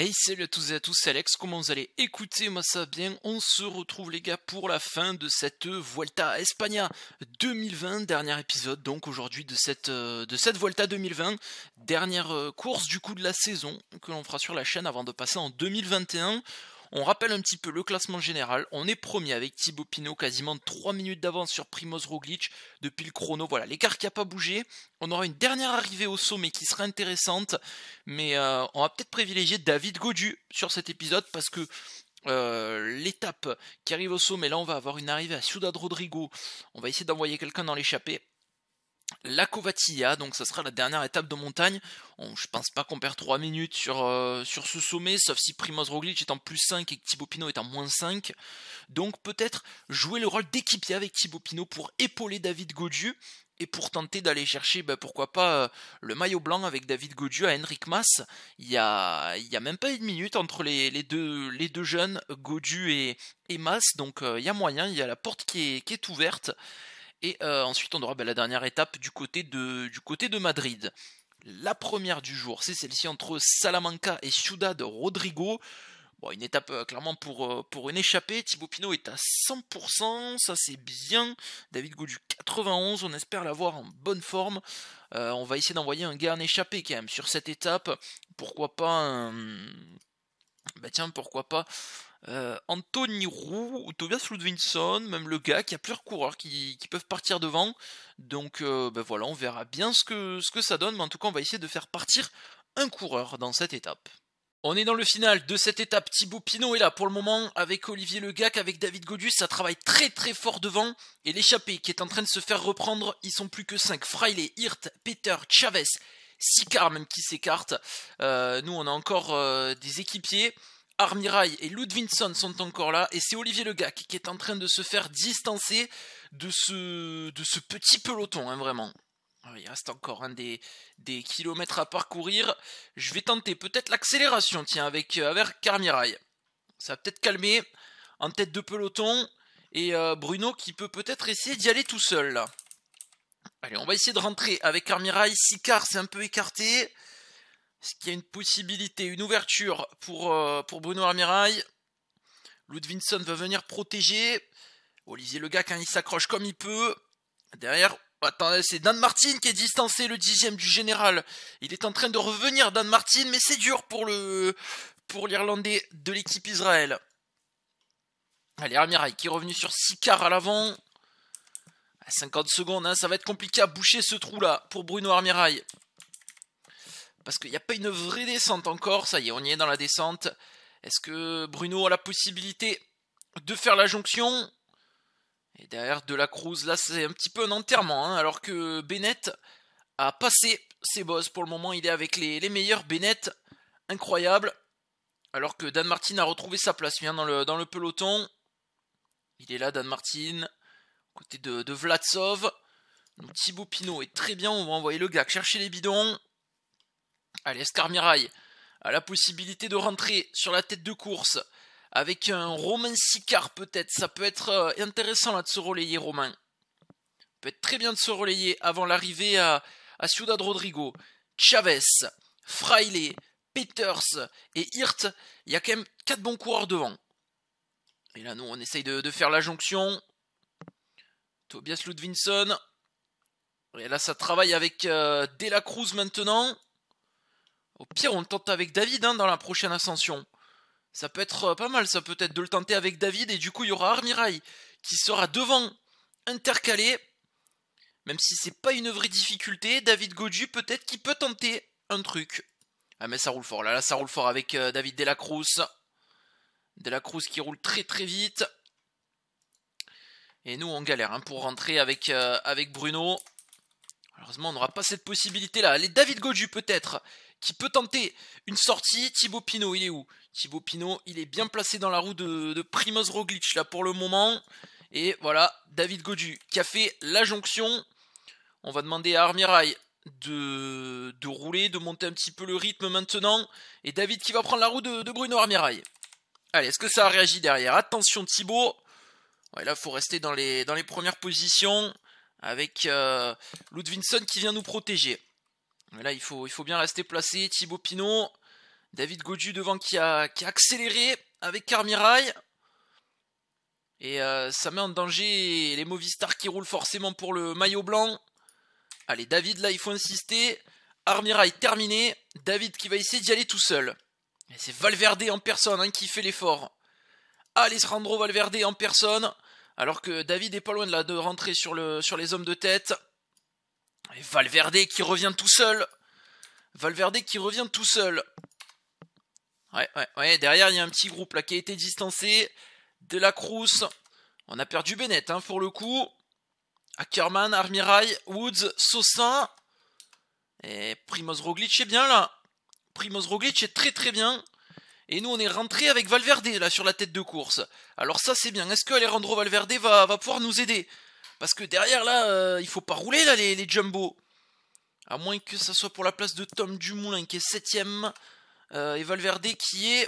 Hey salut à tous et à tous, c'est Alex, comment vous allez Écoutez-moi ça bien, on se retrouve les gars pour la fin de cette euh, Vuelta Espagna 2020, dernier épisode donc aujourd'hui de cette, euh, de cette Vuelta 2020, dernière euh, course du coup de la saison que l'on fera sur la chaîne avant de passer en 2021. On rappelle un petit peu le classement général. On est premier avec Thibaut Pinot, quasiment 3 minutes d'avance sur Primoz Roglic depuis le chrono. Voilà, l'écart qui n'a pas bougé. On aura une dernière arrivée au sommet qui sera intéressante. Mais euh, on va peut-être privilégier David Godu sur cet épisode parce que euh, l'étape qui arrive au sommet, là on va avoir une arrivée à Ciudad Rodrigo. On va essayer d'envoyer quelqu'un dans l'échappée. La Covatilla, donc ça sera la dernière étape de montagne. je pense pas qu'on perd 3 minutes sur, euh, sur ce sommet, sauf si Primoz Roglic est en plus 5 et que Thibaut Pinot est en moins 5. Donc peut-être jouer le rôle d'équipier avec Thibaut Pinot pour épauler David Gaudieu et pour tenter d'aller chercher, ben, pourquoi pas, euh, le maillot blanc avec David Gaudieu à Henrik Mas. Il y a, y a même pas une minute entre les, deux, les deux jeunes, Gaudieu et, et Mas, donc euh, il y a moyen, il y a la porte qui est ouverte. Et euh, ensuite, on aura bah, la dernière étape du côté de, du côté de Madrid. La première du jour, c'est celle-ci entre Salamanca et Ciudad Rodrigo. Bon, une étape euh, clairement pour, euh, pour une échappée. Thibaut Pinot est à 100%, ça c'est bien. David Goudu 91, on espère l'avoir en bonne forme. on va essayer d'envoyer un gars en échappée quand même sur cette étape. Pourquoi pas Bah tiens, pourquoi pas euh, Anthony Roux, Tobias Ludvinson, même le gars, qui a plusieurs coureurs qui, peuvent partir devant. Donc euh, ben voilà, on verra bien ce que, ça donne, mais en tout cas on va essayer de faire partir un coureur dans cette étape. On est dans le final de cette étape. Thibaut Pinot est là pour le moment avec Olivier Le Gac, avec David Godius. Ça travaille très très fort devant. Et l'échappé qui est en train de se faire reprendre, ils sont plus que 5. Fraile, Hirt, Peter, Chavez, Sicard même qui s'écarte. Euh, nous on a encore des équipiers. Armirail et Ludvinson sont encore là, et c'est Olivier Legac qui est en train de se faire distancer de ce, de ce petit peloton, hein, vraiment. Ah il reste encore hein, des, des, kilomètres à parcourir. Je vais tenter peut-être l'accélération, tiens, avec, euh, Armirail. Ça va peut-être calmer en tête de peloton, et euh, Bruno qui peut peut-être essayer d'y aller tout seul, Allez, on va essayer de rentrer avec Armirail. Sicard c'est un peu écarté. Est-ce qu'il y a une possibilité, une ouverture pour, euh, pour Bruno Armirail Ludvinson va venir protéger. Olivier le quand hein, il s'accroche comme il peut. Derrière, attendez, c'est Dan Martin qui est distancé, le dixième du général. Il est en train de revenir, Dan Martin, mais c'est dur pour le pour l'Irlandais de l'équipe Israël. Allez, Armirail qui est revenu sur 6 quarts à l'avant. 50 secondes, hein, ça va être compliqué à boucher ce trou-là pour Bruno Armirail parce qu'il n'y a pas une vraie descente encore, ça y est, on y est dans la descente. Est-ce que Bruno a la possibilité de faire la jonction Et derrière De La Cruz, là c'est un petit peu un enterrement, hein, alors que Bennett a passé ses bosses pour le moment, il est avec les, meilleurs Bennett, incroyable. Alors que Dan Martin a retrouvé sa place bien dans le, dans le peloton. Il est là, Dan Martin, côté de, de Vlatsov. Thibaut Pinot est très bien, on va envoyer le gars chercher les bidons. Allez, Scarmirail a la possibilité de rentrer sur la tête de course avec un Romain Sicard peut-être. Ça peut être euh, intéressant là de se relayer, Romain. Ça peut être très bien de se relayer avant l'arrivée à, Ciudad Rodrigo. Chavez, Fraile, Peters et Hirt, il y a quand même quatre bons coureurs devant. Et là, nous, on essaye de, faire la jonction. Tobias Ludvinson. Et là, ça travaille avec euh, Delacruz maintenant. Au pire, on le tente avec David hein, dans la prochaine ascension. Ça peut être euh, pas mal, ça peut être de le tenter avec David et du coup il y aura Armirail qui sera devant, intercalé. Même si c'est pas une vraie difficulté, David Goju peut-être qui peut tenter un truc. Ah mais ça roule fort là, là ça roule fort avec euh, David Delacruz. Delacruz qui roule très très vite. Et nous on galère hein, pour rentrer avec, euh, avec Bruno. Heureusement, on n'aura pas cette possibilité là. Allez David Goju peut-être qui peut tenter une sortie. Thibaut Pinot, il est où Thibaut Pinot, il est bien placé dans la roue de, Primoz Roglic là pour le moment. Et voilà, David Godu qui a fait la jonction. On va demander à Armirail de, de, rouler, de monter un petit peu le rythme maintenant. Et David qui va prendre la roue de, Bruno Armirail. Allez, est-ce que ça a réagi derrière Attention Thibaut. là, il faut rester dans les, dans les premières positions avec Ludwinson euh, Ludvinson qui vient nous protéger. Mais là, il faut, il faut bien rester placé. Thibaut Pinot, David Godu devant qui a, accéléré avec Armirail. Et euh, ça met en danger les Movistar qui roulent forcément pour le maillot blanc. Allez, David, là, il faut insister. Armirail terminé. David qui va essayer d'y aller tout seul. c'est Valverde en personne hein, qui fait l'effort. Allez, Alessandro Valverde en personne. Alors que David est pas loin de, de rentrer sur les hommes de tête. Et Valverde qui revient tout seul. Valverde qui revient tout seul. Ouais, ouais, ouais. Derrière, il y a un petit groupe là qui a été distancé. De la Cruz. On a perdu Bennett hein, pour le coup. Ackerman, Armirail, Woods, Sossin. Et Primoz Roglic est bien là. Primoz Roglic est très très bien. Et nous, on est rentré avec Valverde là sur la tête de course. Alors ça, c'est bien. Est-ce que Alejandro Valverde va, va pouvoir nous aider parce que derrière là, il euh, il faut pas rouler là les, les jumbo. À moins que ça soit pour la place de Tom Dumoulin qui est 7ème. Euh, et Valverde qui est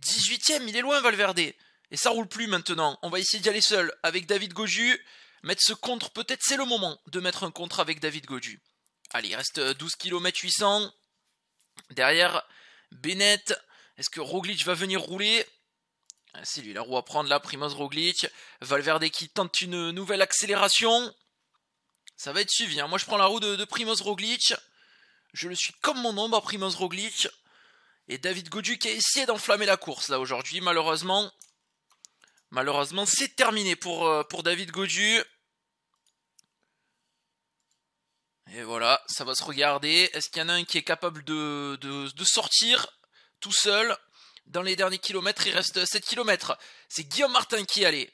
18ème. Il est loin Valverde. Et ça roule plus maintenant. On va essayer d'y aller seul avec David Goju. Mettre ce contre, peut-être c'est le moment de mettre un contre avec David Goju. Allez, il reste 12 km 800. Derrière, Bennett. Est-ce que Roglic va venir rouler c'est lui la roue à prendre là, Primoz Roglic. Valverde qui tente une nouvelle accélération. Ça va être suivi. Hein. Moi je prends la roue de, de, Primoz Roglic. Je le suis comme mon ombre à Primoz Roglic. Et David Godu qui a essayé d'enflammer la course là aujourd'hui. Malheureusement, malheureusement c'est terminé pour, euh, pour David Godu. Et voilà, ça va se regarder. Est-ce qu'il y en a un qui est capable de sortir tout seul dans les derniers kilomètres, il reste 7 kilomètres. C'est Guillaume Martin qui y allait.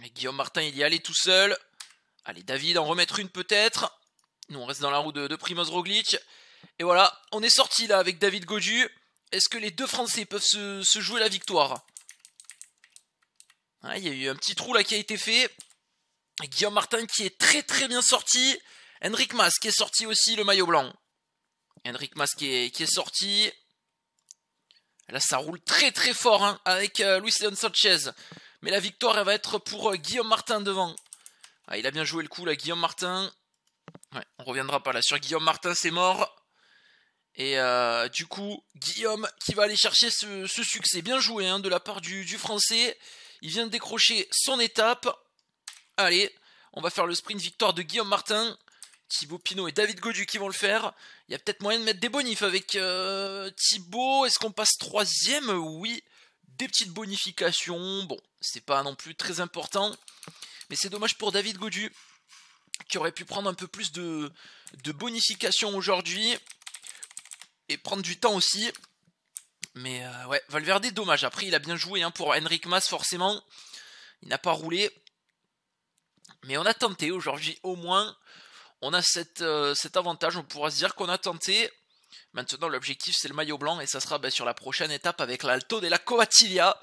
Mais Guillaume Martin, il y allait tout seul. Allez, David, en remettre une peut-être. Nous, on reste dans la roue de, Primoz Roglic. Et voilà, on est sorti là avec David Godu. Est-ce que les deux Français peuvent se, jouer la victoire Il y a eu un petit trou là qui a été fait. Et Guillaume Martin qui est très très bien sorti. Henrik Mas qui est sorti aussi le maillot blanc. Henrik Mas qui est sorti. Là, ça roule très très fort hein, avec euh, Luis Leon Sanchez. Mais la victoire, elle va être pour euh, Guillaume Martin devant. Ah, il a bien joué le coup, là, Guillaume Martin. Ouais, on reviendra pas là. Sur Guillaume Martin, c'est mort. Et euh, du coup, Guillaume qui va aller chercher ce, succès. Bien joué hein, de la part du, du, Français. Il vient de décrocher son étape. Allez, on va faire le sprint victoire de Guillaume Martin. Thibaut Pinot et David Godu qui vont le faire. Il y a peut-être moyen de mettre des bonifs avec euh, Thibaut. Est-ce qu'on passe troisième Oui. Des petites bonifications. Bon, c'est pas non plus très important. Mais c'est dommage pour David Godu qui aurait pu prendre un peu plus de, bonifications aujourd'hui et prendre du temps aussi. Mais euh, ouais, Valverde, dommage. Après, il a bien joué hein, pour Henrik Mas, forcément. Il n'a pas roulé. Mais on a tenté aujourd'hui, au moins on a euh, cet avantage, on pourra se dire qu'on a tenté. Maintenant, l'objectif, c'est le maillot blanc, et ça sera ben, sur la prochaine étape avec l'Alto de la Coatilia.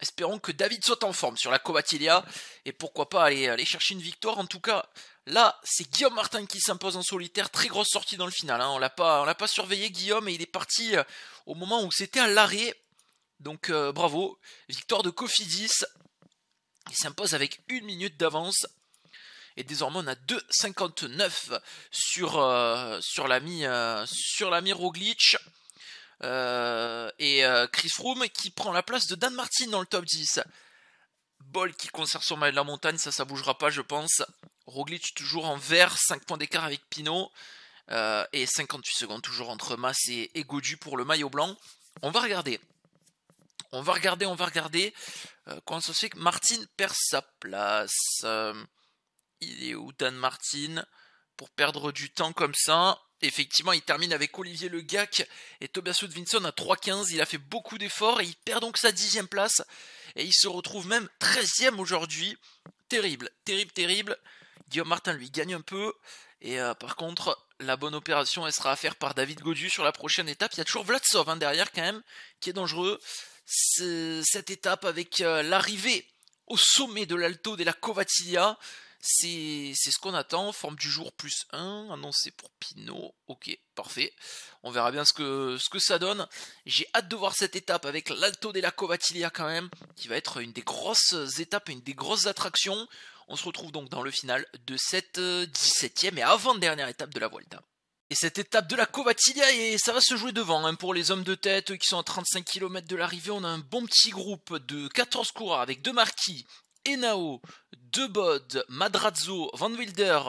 Espérons que David soit en forme sur la Coatilia. et pourquoi pas aller, chercher une victoire. En tout cas, là, c'est Guillaume Martin qui s'impose en solitaire. Très grosse sortie dans le final, hein. on l'a pas, l'a pas surveillé, Guillaume, et il est parti euh, au moment où c'était à l'arrêt. Donc euh, bravo, victoire de Cofidis. Il s'impose avec une minute d'avance. Et désormais, on a 2,59 sur, euh, sur l'ami euh, Roglic. Euh, et euh, Chris Froome qui prend la place de Dan Martin dans le top 10. Bol qui conserve son maillot de la montagne, ça ça bougera pas je pense. Roglic toujours en vert, 5 points d'écart avec Pinot. et 58 secondes toujours entre Mass et, et Godu pour le maillot blanc. On va regarder on va regarder, on va regarder. Quand comment ça se fait que Martin perd sa place il est où Dan Martin pour perdre du temps comme ça Effectivement, il termine avec Olivier Gac et Tobias Vinson à 3-15. Il a fait beaucoup d'efforts et il perd donc sa dixième place. Et il se retrouve même 13 aujourd'hui. Terrible, terrible, terrible. Guillaume Martin lui gagne un peu. Et euh, par contre, la bonne opération, elle sera à faire par David Godu sur la prochaine étape. Il y a toujours Vlatsov hein, derrière quand même, qui est dangereux. cette étape avec euh, l'arrivée au sommet de l'Alto de la c'est ce qu'on attend. Forme du jour plus 1, annoncé pour Pinot. Ok, parfait. On verra bien ce que, ça donne. J'ai hâte de voir cette étape avec l'Alto la Covatilia quand même, qui va être une des grosses étapes, une des grosses attractions. On se retrouve donc dans le final de cette 17e euh, et avant-dernière étape de la Vuelta. Et cette étape de la Covatilia, et ça va se jouer devant. Hein, pour les hommes de tête qui sont à 35 km de l'arrivée, on a un bon petit groupe de 14 coureurs avec deux marquis, Enao, Debod, Madrazzo, Van Wilder,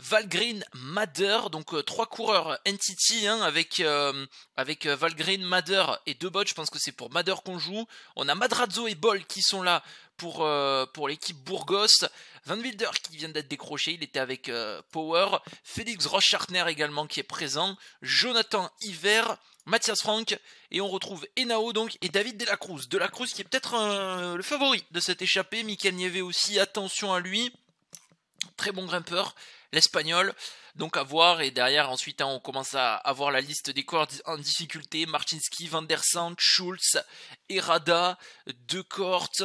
Valgren, Mader, donc euh, trois coureurs NTT hein, avec, euh, avec euh, Valgren, Mader et Debod, je pense que c'est pour Madder qu'on joue. On a Madrazzo et Bol qui sont là pour, pour l'équipe Burgos. Van Wilder qui vient d'être décroché, il était avec Power. Félix Rochartner également qui est présent. Jonathan Hiver, Mathias Franck, et on retrouve Enao donc et David Delacruz. Delacruz qui est peut-être le favori de cette échappée, Michael Nieve aussi, attention à lui, très bon grimpeur, l'espagnol, donc à voir, et derrière ensuite hein, on commence à avoir la liste des corps en difficulté, Martinski, Van der Schultz, Errada, Decorte,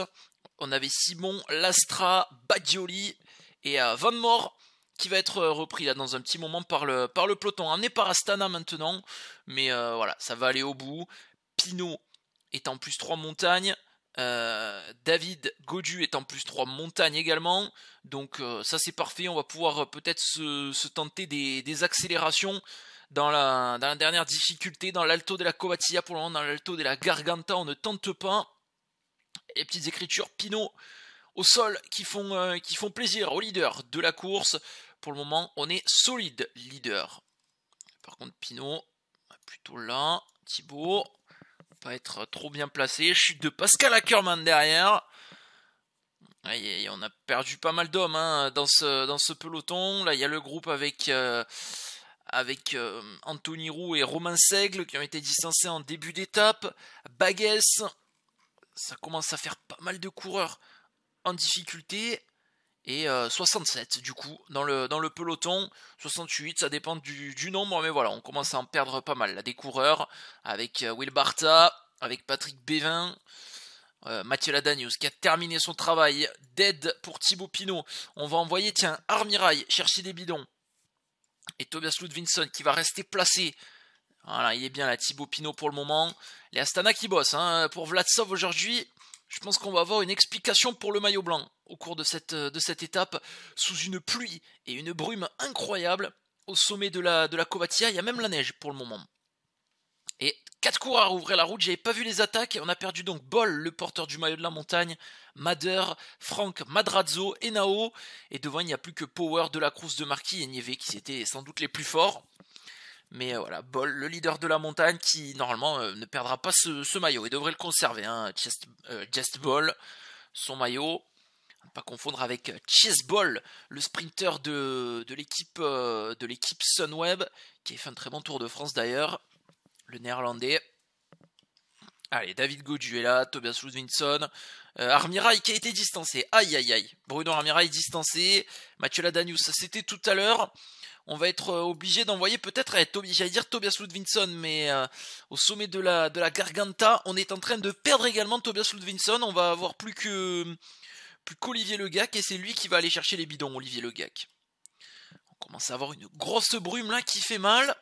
on avait Simon, Lastra, Badioli, et euh, Van mort qui va être euh, repris là dans un petit moment par le, peloton, amené par Astana maintenant, mais euh, voilà, ça va aller au bout. Pinot est en plus 3 montagnes, euh, David Godu est en plus 3 montagnes également, donc ça c'est parfait, on va pouvoir peut-être se, tenter des, accélérations. Dans la, dans la, dernière difficulté, dans l'alto de la Covatilla pour le moment, dans l'alto de la Garganta, on ne tente pas. Les petites écritures, Pinot au sol qui font, euh, qui font plaisir aux leaders de la course. Pour le moment, on est solide leader. Par contre, Pinot, plutôt là. Thibaut, pas être trop bien placé. Chute de Pascal Ackerman derrière. Aïe, on a perdu pas mal d'hommes hein, dans, ce, dans ce peloton. Là, il y a le groupe avec, euh, avec euh, Anthony Roux et Romain Seigle qui ont été distancés en début d'étape. Baguès, ça commence à faire pas mal de coureurs en difficulté et 67 euh, du coup dans le, dans le peloton. 68, ça dépend du, nombre, mais voilà, on commence à en perdre pas mal. la des coureurs avec euh, Will Bartha, avec Patrick Bévin. Euh, Mathieu qui a terminé son travail dead pour Thibaut Pinot. On va envoyer, tiens, Armirail chercher des bidons. Et Tobias Ludvinson qui va rester placé. Voilà, il est bien là, Thibaut Pinot pour le moment. Les Astana qui bossent hein, pour Vlatsov aujourd'hui. Je pense qu'on va avoir une explication pour le maillot blanc au cours de cette, euh, de cette étape, sous une pluie et une brume incroyables au sommet de la, de la Il y a même la neige pour le moment. Et quatre coureurs ouvraient la route, j'avais pas vu les attaques, et on a perdu donc Boll, le porteur du maillot de la montagne, Mader, Frank Madrazzo et Nao. Et devant, il n'y a plus que Power, de la de Marquis et Nieve qui étaient sans doute les plus forts. Mais euh, voilà, Boll, le leader de la montagne, qui normalement euh, ne perdra pas ce, maillot et devrait le conserver. Hein. Chest, euh, Ball, son maillot. ne pas confondre avec Chess Ball, le sprinter de l'équipe Sunweb, qui a fait un très bon Tour de France d'ailleurs, le néerlandais. Allez, David là, Tobias Ludwinson, euh, qui a été distancé. Aïe aïe aïe. Bruno Armirail distancé. Mathieu Ladanius, ça c'était tout à l'heure. On va être euh, obligé d'envoyer peut-être, eh, j'allais dire Tobias Ludwinson, mais euh, au sommet de la, de la Garganta, on est en train de perdre également Tobias Ludwinson, On va avoir plus que plus qu'Olivier Legac et c'est lui qui va aller chercher les bidons, Olivier Legac. On commence à avoir une grosse brume là qui fait mal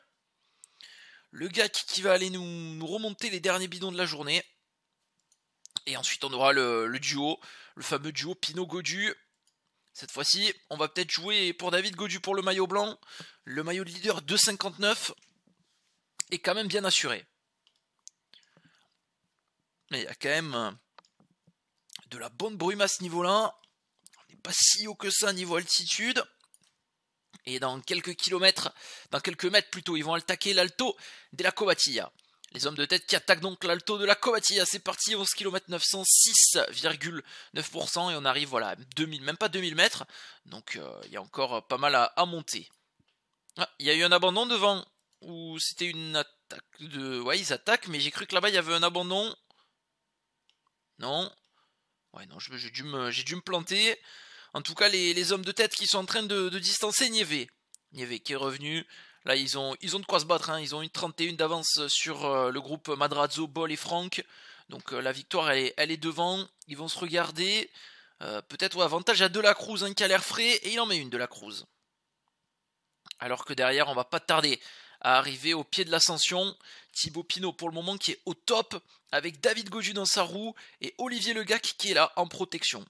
le gars qui, va aller nous, remonter les derniers bidons de la journée. Et ensuite, on aura le, duo, le fameux duo Pinot-Godu. Cette fois-ci, on va peut-être jouer pour David Godu pour le maillot blanc, le maillot de leader 2,59 est quand même bien assuré. Mais il y a quand même euh, de la bonne brume à ce niveau-là. On n'est pas si haut que ça niveau altitude. Et dans quelques kilomètres, dans quelques mètres plutôt, ils vont attaquer l'Alto de la Cobatilla. Les hommes de tête qui attaquent donc l'Alto de la Cobatilla. C'est parti, 11 km 906,9% et on arrive voilà, 2000, même pas 2000 mètres. Donc euh, il y a encore pas mal à, monter. Ah, Il y a eu un abandon devant, ou c'était une attaque de... Ouais, ils attaquent, mais j'ai cru que là-bas il y avait un abandon. Non. Ouais, non, j'ai dû me, j'ai dû me planter. En tout cas, les, hommes de tête qui sont en train de, distancer Nievé. Nievé qui est revenu. Là, ils ont, ils ont de quoi se battre. Hein. Ils ont une 31 d'avance sur euh, le groupe Madrazo, Boll et Franck. Donc euh, la victoire, elle est, devant. Ils vont se regarder. Euh, peut-être au avantage à De La un hein, qui a l'air frais. Et il en met une, De La Cruz. Alors que derrière, on va pas tarder à arriver au pied de l'ascension. Thibaut Pinot, pour le moment, qui est au top. Avec David Goju dans sa roue. Et Olivier Legac, qui est là, en protection.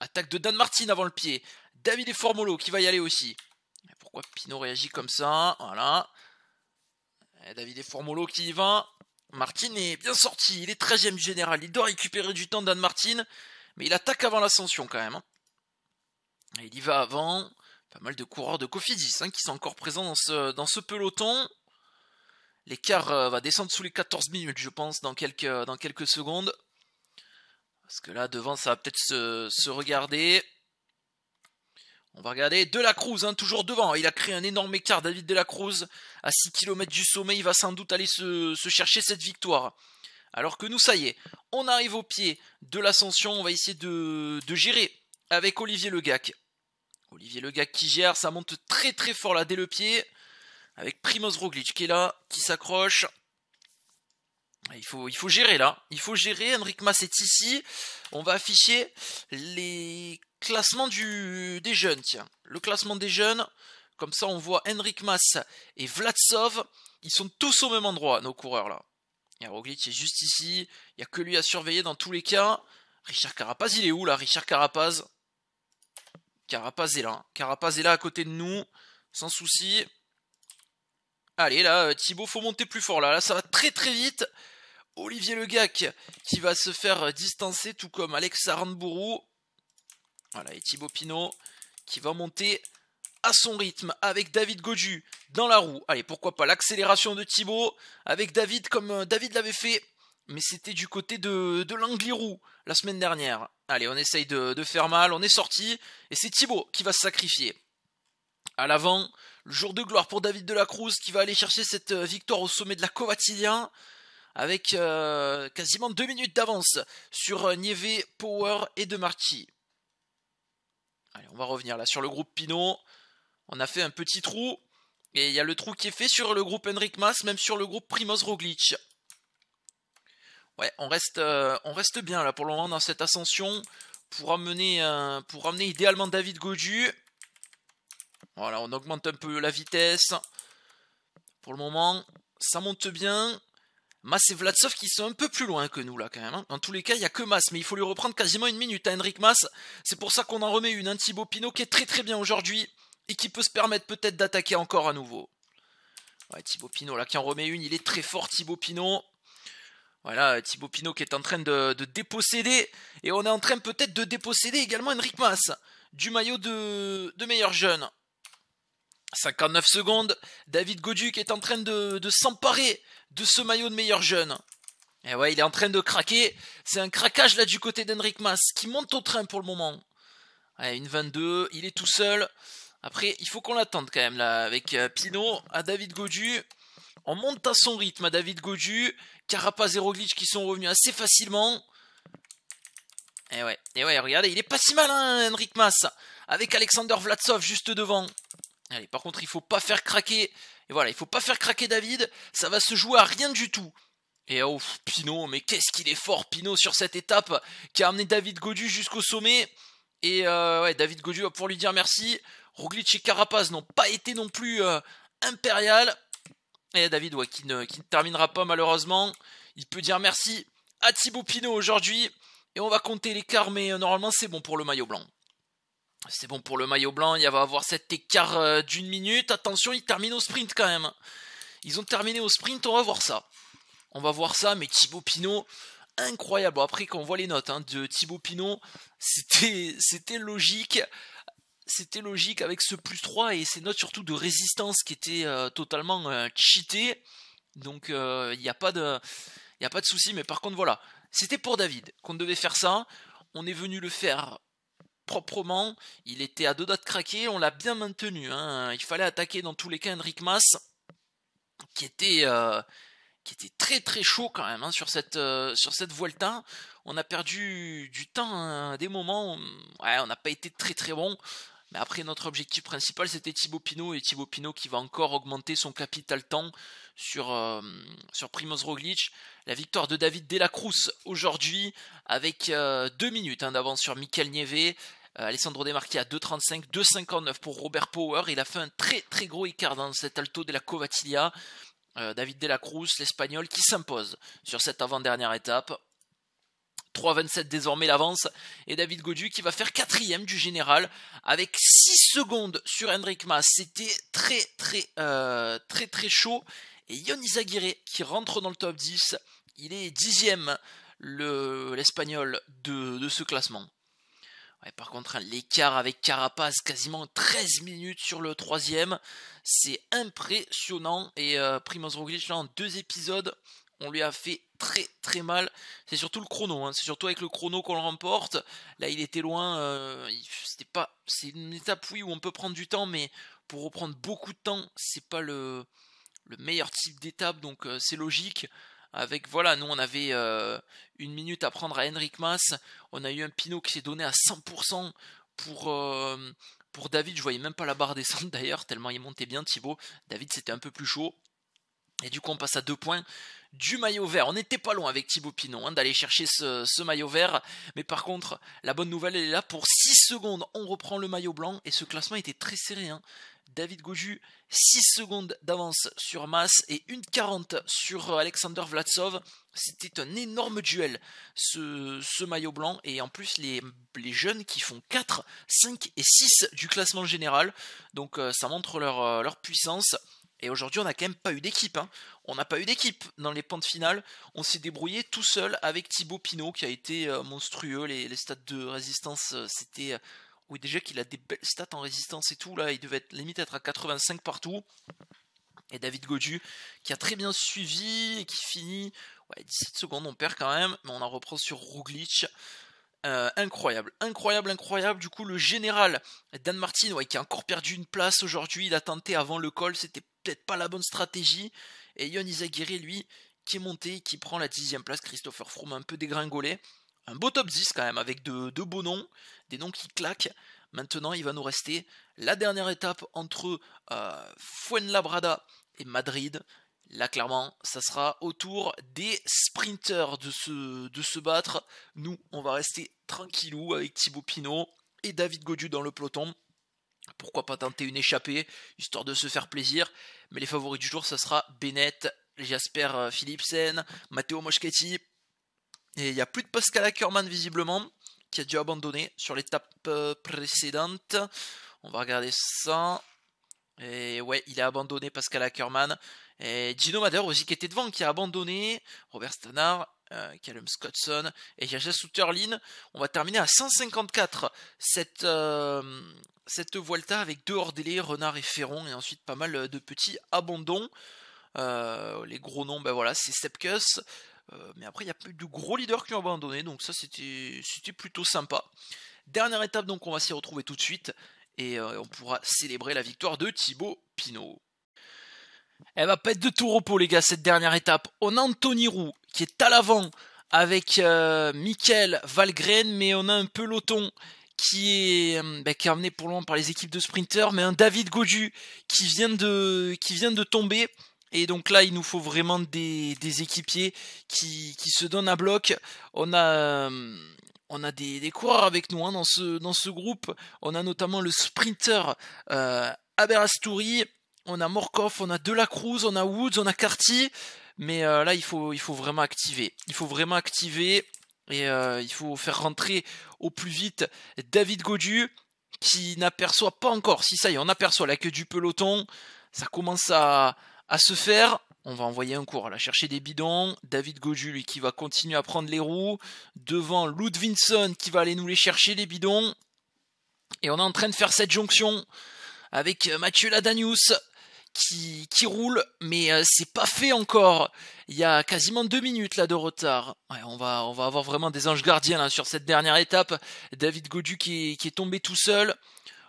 Attaque de Dan Martin avant le pied. David et Formolo qui va y aller aussi. Pourquoi Pinot réagit comme ça Voilà. David et Formolo qui y va. Martin est bien sorti. Il est 13ème général. Il doit récupérer du temps de Dan Martin. Mais il attaque avant l'ascension quand même. Hein. Et il y va avant. Pas mal de coureurs de Cofidis hein, qui sont encore présents dans ce, peloton. L'écart euh, va descendre sous les 14 minutes, je pense, dans quelques secondes. Parce que là, devant, ça va peut-être se, regarder. On va regarder. De la Cruz, hein, toujours devant. Il a créé un énorme écart, David De la Cruz. À 6 km du sommet, il va sans doute aller se, chercher cette victoire. Alors que nous, ça y est, on arrive au pied de l'ascension. On va essayer de, de gérer avec Olivier Legac. Olivier Legac qui gère, ça monte très très fort là dès le pied. Avec Primoz Roglic qui est là, qui s'accroche. Il faut, il faut gérer là. Il faut gérer. Henrik Mas est ici. On va afficher les classements du, des jeunes. Tiens, le classement des jeunes. Comme ça, on voit Henrik Mas et Vlatsov. Ils sont tous au même endroit, nos coureurs là. Roglic est juste ici. Il n'y a que lui à surveiller dans tous les cas. Richard Carapaz, il est où là Richard Carapaz Carapaz est là. Carapaz est là à côté de nous. Sans souci. Allez là, euh, Thibaut, faut monter plus fort là. Là, ça va très très vite. Olivier Legac qui va se faire distancer, tout comme Alex Arnbourou. Voilà, et Thibaut Pinot qui va monter à son rythme avec David Godju dans la roue. Allez, pourquoi pas l'accélération de Thibaut avec David comme euh, David l'avait fait, mais c'était du côté de, de l'Anglirou la semaine dernière. Allez, on essaye de, faire mal, on est sorti, et c'est Thibaut qui va se sacrifier. À l'avant, le jour de gloire pour David Delacruz qui va aller chercher cette euh, victoire au sommet de la Covatilien avec euh, quasiment deux minutes d'avance sur euh, Nieve, Power et De Marquis. Allez, on va revenir là sur le groupe Pinot. On a fait un petit trou. Et il y a le trou qui est fait sur le groupe Henrik Mas, même sur le groupe Primoz Roglic. Ouais, on reste, euh, on reste bien là pour le moment dans cette ascension pour amener, pour amener idéalement David Godu. Voilà, on augmente un peu la vitesse. Pour le moment, ça monte bien. Mas et Vladsov qui sont un peu plus loin que nous là quand même. Hein. Dans tous les cas, il n'y a que Mas, mais il faut lui reprendre quasiment une minute à hein, Henrik Mas. C'est pour ça qu'on en remet une, à hein, Thibaut Pinot qui est très très bien aujourd'hui et qui peut se permettre peut-être d'attaquer encore à nouveau. Ouais, Thibaut Pinot là qui en remet une, il est très fort Thibaut Pinot. Voilà, Thibaut Pinot qui est en train de, déposséder et on est en train peut-être de déposséder également Henrik Mas du maillot de, meilleur jeune. 59 secondes, David Goduc qui est en train de, de s'emparer de ce maillot de meilleur jeune. Et eh ouais, il est en train de craquer. C'est un craquage là du côté d'Henrik Mas qui monte au train pour le moment. Allez, une 22, il est tout seul. Après, il faut qu'on l'attende quand même là avec euh, Pino à David Godu. On monte à son rythme à David Godu, Carapa et Roglic qui sont revenus assez facilement. Et eh ouais, et eh ouais, regardez, il est pas si malin hein, Henrik Mas, avec Alexander Vlatsov juste devant. Allez, par contre, il faut pas faire craquer et voilà, il faut pas faire craquer David, ça va se jouer à rien du tout. Et oh, Pino, mais qu'est-ce qu'il est fort, Pinot, sur cette étape qui a amené David Godu jusqu'au sommet. Et euh, ouais, David Godu va pouvoir lui dire merci. Roglic et Carapaz n'ont pas été non plus euh, impériales. Et David, qui, ne, terminera pas malheureusement. Il peut dire merci à Thibaut Pino aujourd'hui. Et on va compter l'écart, mais euh, normalement c'est bon pour le maillot blanc. C'est bon pour le maillot blanc, il va avoir cet écart euh, d'une minute. Attention, ils terminent au sprint quand même. Ils ont terminé au sprint, on va voir ça. On va voir ça, mais Thibaut Pinot, incroyable. Après, quand on voit les notes hein, de Thibaut Pinot, c'était, c'était logique. C'était logique avec ce plus 3 et ces notes surtout de résistance qui étaient euh, totalement euh, cheatées. Donc il n'y a pas de. Il a pas de souci, mais par contre voilà, c'était pour David qu'on devait faire ça. On est venu le faire proprement. Il était à deux doigts de craquer, on l'a bien maintenu. Hein. Il fallait attaquer dans tous les cas Henrik Mas, qui était, euh, qui était très très chaud quand même hein, sur, cette, euh, sur cette Vuelta. On a perdu du temps hein, des moments, on n'a pas été très très bon. Mais après, notre objectif principal, c'était Thibaut Pinot, et Thibaut Pinot qui va encore augmenter son capital temps sur, euh, sur Primoz Roglic. La victoire de David Delacruz aujourd'hui, avec deux minutes d'avance sur Michael Nieve. Euh, Alessandro Marchi à 2,35, 2,59 pour Robert Power. Il a fait un très très gros écart dans cet Alto de la Covatilia. Euh, David Cruz, l'Espagnol, qui s'impose sur cette avant-dernière étape. 3,27 désormais l'avance et David Godu qui va faire quatrième du général avec 6 secondes sur Hendrik Maas. C'était très très euh, très très chaud et Yon Aguirre qui rentre dans le top 10. Il est dixième l'Espagnol de ce classement par contre, hein, l'écart avec Carapace, quasiment 13 minutes sur le troisième. C'est impressionnant. Et euh, Primoz Roglic, là, en deux épisodes, on lui a fait très très mal. C'est surtout le chrono, hein. c'est surtout avec le chrono qu'on le remporte. Là, il était loin. Euh, c'est une étape oui où on peut prendre du temps, mais pour reprendre beaucoup de temps, c'est pas le meilleur type d'étape, donc euh, c'est logique avec voilà, nous on avait euh, une minute à prendre à Henrik Mas, on a eu un Pinot qui s'est donné à 100% pour, euh, pour David, je voyais même pas la barre descendre d'ailleurs, tellement il montait bien Thibaut, David c'était un peu plus chaud, et du coup on passe à deux points du maillot vert. On n'était pas loin avec Thibaut Pinot hein, d'aller chercher ce, ce, maillot vert. Mais par contre, la bonne nouvelle, elle est là. Pour 6 secondes, on reprend le maillot blanc. Et ce classement était très serré. Hein. David Goju, 6 secondes d'avance sur Mas et 1,40 sur Alexander Vlatsov. C'était un énorme duel, ce, ce, maillot blanc. Et en plus, les, les, jeunes qui font 4, 5 et 6 du classement général. Donc euh, ça montre leur, euh, leur puissance. Et aujourd'hui, on n'a quand même pas eu d'équipe. Hein. On n'a pas eu d'équipe dans les pentes finales. On s'est débrouillé tout seul avec Thibaut Pinot, qui a été euh, monstrueux. Les, les de résistance, c'était oui, déjà qu'il a des belles stats en résistance et tout, là, il devait être, limite être à 85 partout. Et David Godu, qui a très bien suivi et qui finit. Ouais, 17 secondes, on perd quand même, mais on en reprend sur Roglic. Euh, incroyable, incroyable, incroyable. Du coup, le général Dan Martin, qui a encore perdu une place aujourd'hui, il a tenté avant le col, c'était peut-être pas la bonne stratégie. Et Yon Izaguirre lui, qui est monté, qui prend la dixième place. Christopher Froome un peu dégringolé. Un beau top 10 quand même, avec de, de beaux noms des noms qui claquent. Maintenant, il va nous rester la dernière étape entre euh, Fuenlabrada et Madrid. Là, clairement, ça sera au tour des sprinters de se, de se battre. Nous, on va rester tranquillou avec Thibaut Pinot et David Godu dans le peloton. Pourquoi pas tenter une échappée, histoire de se faire plaisir. Mais les favoris du jour, ça sera Bennett, Jasper euh, Philipsen, Matteo Moschetti. Et il n'y a plus de Pascal Ackermann visiblement qui a dû abandonner sur l'étape euh, précédente. On va regarder ça. Et ouais, il a abandonné Pascal Ackerman. Et Gino Mader aussi qui était devant, qui a abandonné. Robert Stannard, euh, Callum Scottson et Yaja Souterlin. On va terminer à 154 cette, euh, cette Vuelta avec deux hors délai, Renard et Ferron, et ensuite pas mal de petits abandons. les gros noms, ben voilà, c'est Stepcus. Euh, mais après, il y a plus de gros leaders qui ont abandonné, donc ça c'était plutôt sympa. Dernière étape, donc on va s'y retrouver tout de suite et euh, on pourra célébrer la victoire de Thibaut Pinot. Elle va pas être de tout repos, les gars, cette dernière étape. On a Anthony Roux qui est à l'avant avec euh, Michael Valgren, mais on a un peloton qui est, amené qui est amené pour loin par les équipes de sprinters, mais un David Godu qui vient de, qui vient de tomber. Et donc là, il nous faut vraiment des, des équipiers qui, qui, se donnent à bloc. On a, euh, on a des, coureurs avec nous hein, dans, ce, dans ce groupe. On a notamment le sprinter euh, on a Morkov, on a De La Cruz, on a Woods, on a Carty. Mais euh, là, il faut, il faut vraiment activer. Il faut vraiment activer et euh, il faut faire rentrer au plus vite David Godu qui n'aperçoit pas encore. Si ça y est, on aperçoit la queue du peloton. Ça commence à, à ce faire, on va envoyer un cours, la chercher des bidons. David Godu, lui, qui va continuer à prendre les roues. Devant Ludvinson, qui va aller nous les chercher, les bidons. Et on est en train de faire cette jonction avec euh, Mathieu Ladanius, qui, qui, roule, mais euh, c'est pas fait encore. Il y a quasiment deux minutes là de retard. on va, on va avoir vraiment des anges gardiens sur cette dernière étape. David Godu qui, est, tombé tout seul.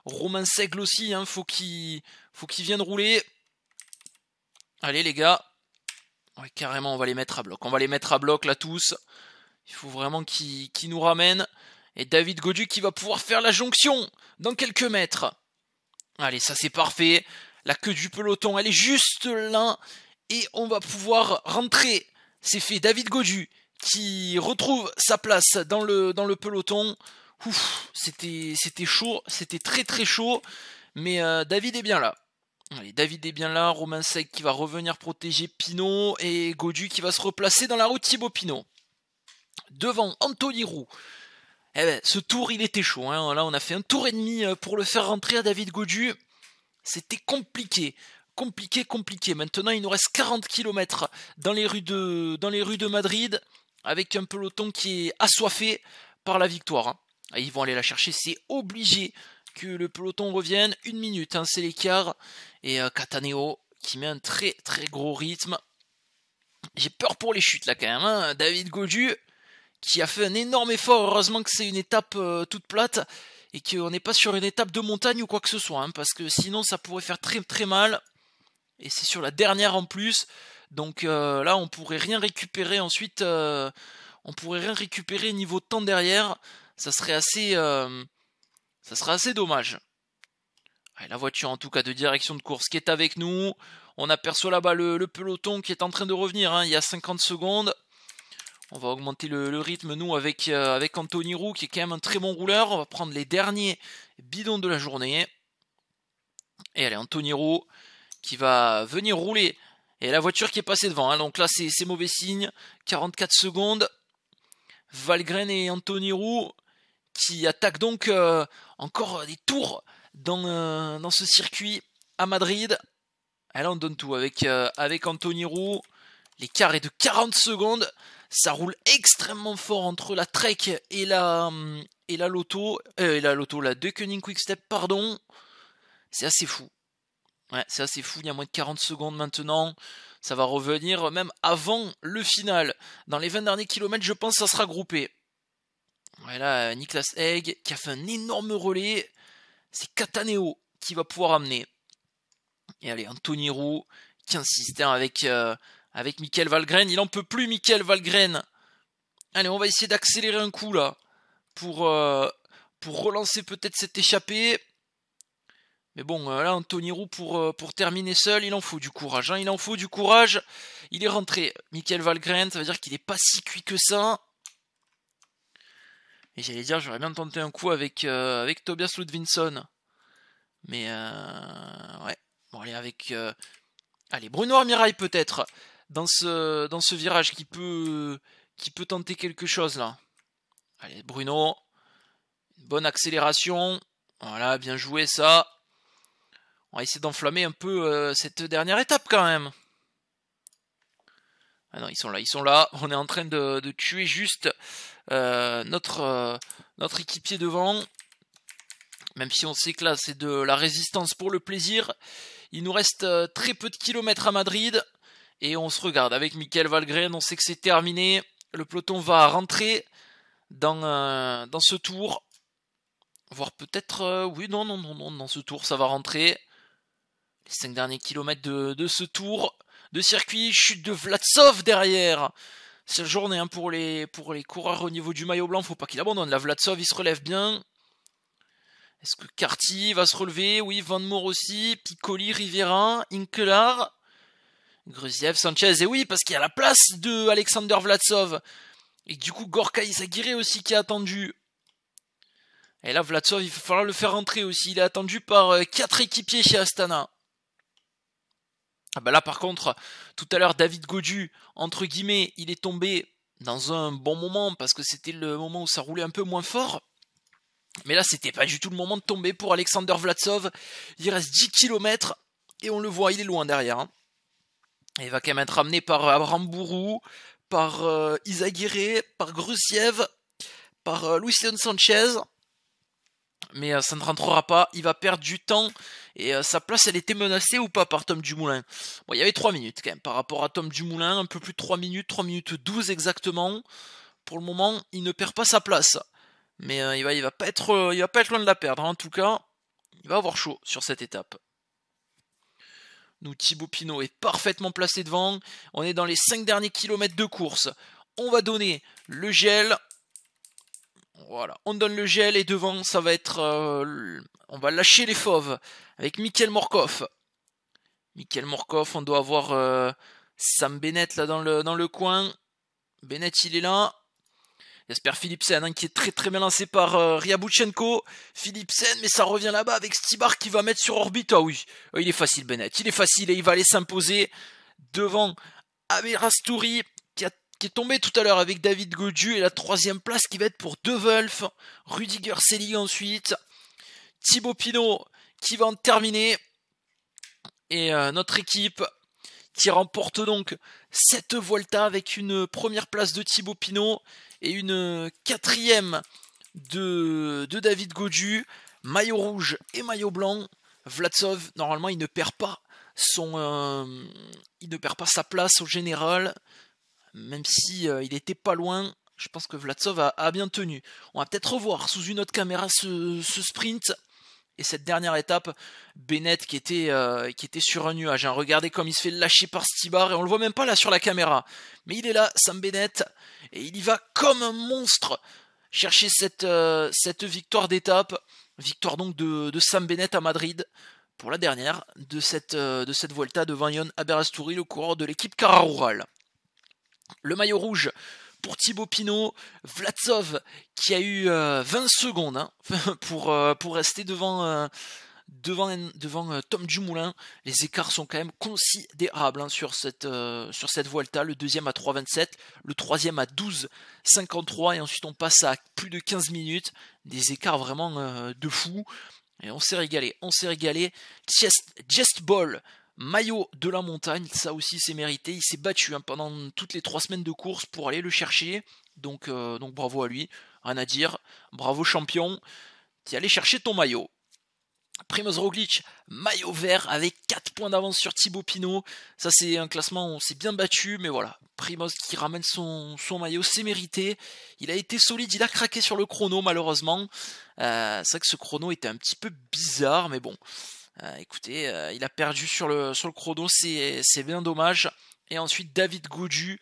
Romain Seigle aussi, hein. il faut qu'il vienne rouler. Allez les gars. carrément, on va les mettre à bloc. On va les mettre à bloc là tous. Il faut vraiment qu'ils nous ramènent. Et David Godu qui va pouvoir faire la jonction dans quelques mètres. Allez, ça c'est parfait. La queue du peloton, elle est juste là. Et on va pouvoir rentrer. C'est fait. David Godu qui retrouve sa place dans le, dans le peloton. Ouf, c'était chaud, c'était très très chaud. Mais euh, David est bien là. David est bien là, Romain Sec qui va revenir protéger Pinot et Godu qui va se replacer dans la route Thibaut Pinot. Devant Anthony Roux. Eh ben, ce tour, il était chaud. Hein. Là, on a fait un tour et demi euh, pour le faire rentrer à David Godu. C'était compliqué. Compliqué, compliqué. Maintenant, il nous reste 40 km dans les rues de, dans les rues de Madrid avec un peloton qui est assoiffé par la victoire. Hein. ils vont aller la chercher, c'est obligé que le peloton revienne. Une minute, hein, c'est l'écart. Et euh, Cataneo qui met un très très gros rythme. J'ai peur pour les chutes là quand même. Hein. David Gaudu qui a fait un énorme effort. Heureusement que c'est une étape euh, toute plate et qu'on n'est pas sur une étape de montagne ou quoi que ce soit. Hein, parce que sinon ça pourrait faire très très mal. Et c'est sur la dernière en plus. Donc euh, là on pourrait rien récupérer ensuite. on pourrait rien récupérer niveau temps derrière. Ça serait assez... Ça sera assez dommage. Allez, la voiture en tout cas de direction de course qui est avec nous. On aperçoit là-bas le, peloton qui est en train de revenir hein, il y a 50 secondes. On va augmenter le, rythme, nous, avec, euh, avec Anthony Roux, qui est quand même un très bon rouleur. On va prendre les derniers bidons de la journée. Et allez, Anthony Roux, qui va venir rouler. Et la voiture qui est passée devant. Hein, donc là, c'est mauvais signe. 44 secondes. Valgren et Anthony Roux qui attaque donc euh, encore euh, des tours euh, dans, ce circuit à Madrid. Elle en donne tout avec, avec Anthony Roux. L'écart est de 40 secondes. Ça roule extrêmement fort entre la Trek et la, et la Loto. et la Loto, la Quick Quickstep, pardon. C'est assez fou. Ouais, c'est assez fou. Il y a moins de 40 secondes maintenant. Ça va revenir même avant le final. Dans les 20 derniers kilomètres, je pense que ça sera groupé. Voilà, là, Egg euh, qui a fait un énorme relais. C'est Cataneo qui va pouvoir amener. Et allez, Anthony Roux qui insiste hein, avec, euh, avec Michael Valgren. Il en peut plus, Michael Valgren. Allez, on va essayer d'accélérer un coup là pour, euh, pour relancer peut-être cette échappée. Mais bon, là, Anthony Roux, pour, pour terminer seul, il en faut du courage. Hein. Il en faut du courage. Il est rentré. Michael Valgren, ça veut dire qu'il n'est pas si cuit que ça. Et j'allais dire, j'aurais bien tenté un coup avec, euh, Tobias Ludvinson. Mais euh, ouais. Bon, allez, avec. Euh, allez, Bruno Armirail peut-être. Dans ce, dans ce virage qui peut, qui peut tenter quelque chose là. Allez, Bruno. bonne accélération. Voilà, bien joué ça. On va essayer d'enflammer un peu cette dernière étape quand même. Ah non, ils sont là, ils sont là. On est en train de, tuer juste euh, notre, euh, notre équipier devant. Même si on sait que là, c'est de la résistance pour le plaisir. Il nous reste euh, très peu de kilomètres à Madrid. Et on se regarde avec Michael Valgren. On sait que c'est terminé. Le peloton va rentrer dans, dans ce tour. Voire peut-être... oui, non, non, non, non, dans ce tour, ça va rentrer. Les 5 derniers kilomètres de, de ce tour de circuit, chute de Vlatsov derrière. C'est la journée hein, pour, les, pour les coureurs au niveau du maillot blanc, faut pas qu'il abandonne. La Vlatsov, il se relève bien. Est-ce que Carty va se relever Oui, Van aussi, Piccoli, Rivera, Inkelar, Gruziev, Sanchez. Et oui, parce qu'il y a la place de Alexander Vlatsov. Et du coup, Gorka Isagiré aussi qui a attendu. Et là, Vlatsov, il va falloir le faire rentrer aussi. Il est attendu par euh, quatre équipiers chez Astana. Ah bah là par contre, tout à l'heure David Godu, entre guillemets, il est tombé dans un bon moment parce que c'était le moment où ça roulait un peu moins fort. Mais là c'était pas du tout le moment de tomber pour Alexander Vlatsov. Il reste 10 km et on le voit, il est loin derrière. Hein. Il va quand même être ramené par Bourou, par euh, par Grusiev, par euh, Luis Sanchez mais euh, ça ne rentrera pas. Il va perdre du temps et euh, sa place, elle était menacée ou pas par Tom Dumoulin Bon, il y avait 3 minutes quand même par rapport à Tom Dumoulin, un peu plus de 3 minutes, 3 minutes 12 exactement. Pour le moment, il ne perd pas sa place. Mais euh, il, va, il, va pas être, il va pas loin de la perdre. Hein. En tout cas, il va avoir chaud sur cette étape. Nous, Thibaut Pinot est parfaitement placé devant. On est dans les 5 derniers kilomètres de course. On va donner le gel, voilà, on donne le gel et devant, ça va être... Euh, on va lâcher les fauves avec Mikhail Morkov. Mikhail Morkov, on doit avoir euh, Sam Bennett là dans le, dans le coin. Bennett, il est là. J'espère Philipsen hein, qui est très très bien lancé par euh, Philipsen, mais ça revient là-bas avec Stibar qui va mettre sur orbite. Ah oui, euh, il est facile Bennett, il est facile et il va aller s'imposer devant Averastouri qui est tombé tout à l'heure avec David Godu et la troisième place qui va être pour De Wolf, Rudiger Selig ensuite, Thibaut Pinot qui va en terminer et euh, notre équipe qui remporte donc cette Volta avec une première place de Thibaut Pinot et une quatrième de, David Godu, maillot rouge et maillot blanc. vladsov normalement, il ne perd pas son, euh, il ne perd pas sa place au général même si euh, il était pas loin, je pense que Vlatsov a, bien tenu. On va peut-être revoir sous une autre caméra ce, sprint. Et cette dernière étape, Bennett qui était, euh, qui était sur un nuage. Hein. Regardez comme il se fait lâcher par Stibar et on le voit même pas là sur la caméra. Mais il est là, Sam Bennett, et il y va comme un monstre chercher cette, euh, cette victoire d'étape. Victoire donc de, Sam Bennett à Madrid pour la dernière de cette, de cette devant Yon Aberasturi, le coureur de l'équipe Cararural. Le maillot rouge pour Thibaut Pinot, Vlatsov qui a eu 20 euh, secondes hein, pour, euh, pour rester devant, euh, devant, devant Tom Dumoulin. Les écarts sont quand même considérables hein, sur, cette, sur cette Vuelta. Le deuxième à 3,27, le troisième à 12,53 et ensuite on passe à plus de 15 minutes. Des écarts vraiment de fou. Et on s'est régalé, on s'est régalé. Ball Maillot de la montagne, ça aussi c'est mérité. Il s'est battu hein, pendant toutes les trois semaines de course pour aller le chercher. Donc, euh, bravo à lui, rien à dire. Bravo champion, t'es allé chercher ton maillot. Primoz Roglic, maillot vert avec 4 points d'avance sur Thibaut Pinot. Ça, c'est un classement où on s'est bien battu, mais voilà. Primoz qui ramène son, son maillot, c'est mérité. Il a été solide, il a craqué sur le chrono, malheureusement. Euh, c'est vrai que ce chrono était un petit peu bizarre, mais bon. Euh, écoutez, euh, il a perdu sur le, sur le chrono, c'est bien dommage. Et ensuite, David Gaudu,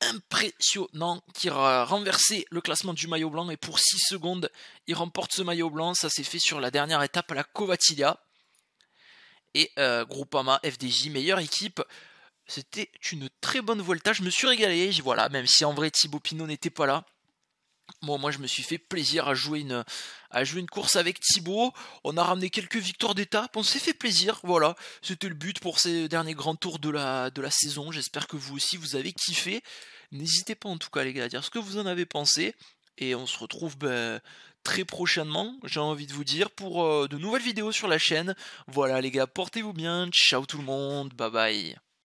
impressionnant, qui a renversé le classement du maillot blanc. Et pour 6 secondes, il remporte ce maillot blanc. Ça s'est fait sur la dernière étape à la Covatilia. Et euh, Groupama FDJ, meilleure équipe. C'était une très bonne volta. Je me suis régalé. Voilà, même si en vrai Thibaut Pinot n'était pas là. Bon, moi, je me suis fait plaisir à jouer une, à jouer une course avec Thibaut. On a ramené quelques victoires d'étape. On s'est fait plaisir. Voilà. C'était le but pour ces derniers grands tours de la, de la saison. J'espère que vous aussi, vous avez kiffé. N'hésitez pas, en tout cas, les gars, à dire ce que vous en avez pensé. Et on se retrouve ben, très prochainement, j'ai envie de vous dire, pour euh, de nouvelles vidéos sur la chaîne. Voilà, les gars, portez-vous bien. Ciao tout le monde. Bye bye.